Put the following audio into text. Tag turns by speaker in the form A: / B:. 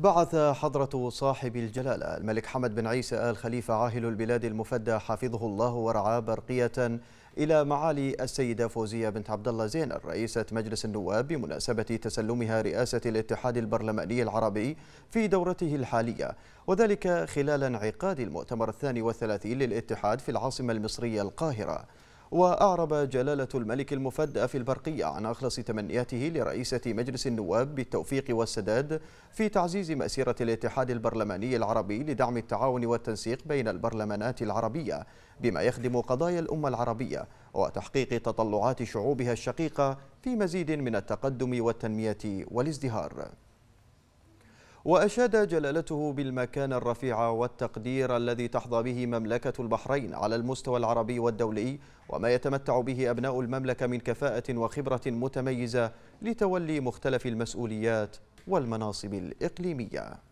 A: بعث
B: حضرة صاحب الجلالة الملك حمد بن عيسى آل خليفة عاهل البلاد المفدى حفظه الله ورعاه برقية إلى معالي السيدة فوزية بنت عبد الله زين رئيسة مجلس النواب بمناسبة تسلمها رئاسة الاتحاد البرلماني العربي في دورته الحالية وذلك خلال انعقاد المؤتمر الثاني والثلاثين للاتحاد في العاصمة المصرية القاهرة وأعرب جلالة الملك المفدى في البرقية عن أخلص تمنياته لرئيسة مجلس النواب بالتوفيق والسداد في تعزيز مسيرة الاتحاد البرلماني العربي لدعم التعاون والتنسيق بين البرلمانات العربية بما يخدم قضايا الأمة العربية وتحقيق تطلعات شعوبها الشقيقة في مزيد من التقدم والتنمية والازدهار وأشاد جلالته بالمكانة الرفيعة والتقدير الذي تحظى به مملكة البحرين على المستوى العربي والدولي وما يتمتع به أبناء المملكة من كفاءة وخبرة متميزة لتولي مختلف المسؤوليات والمناصب الإقليمية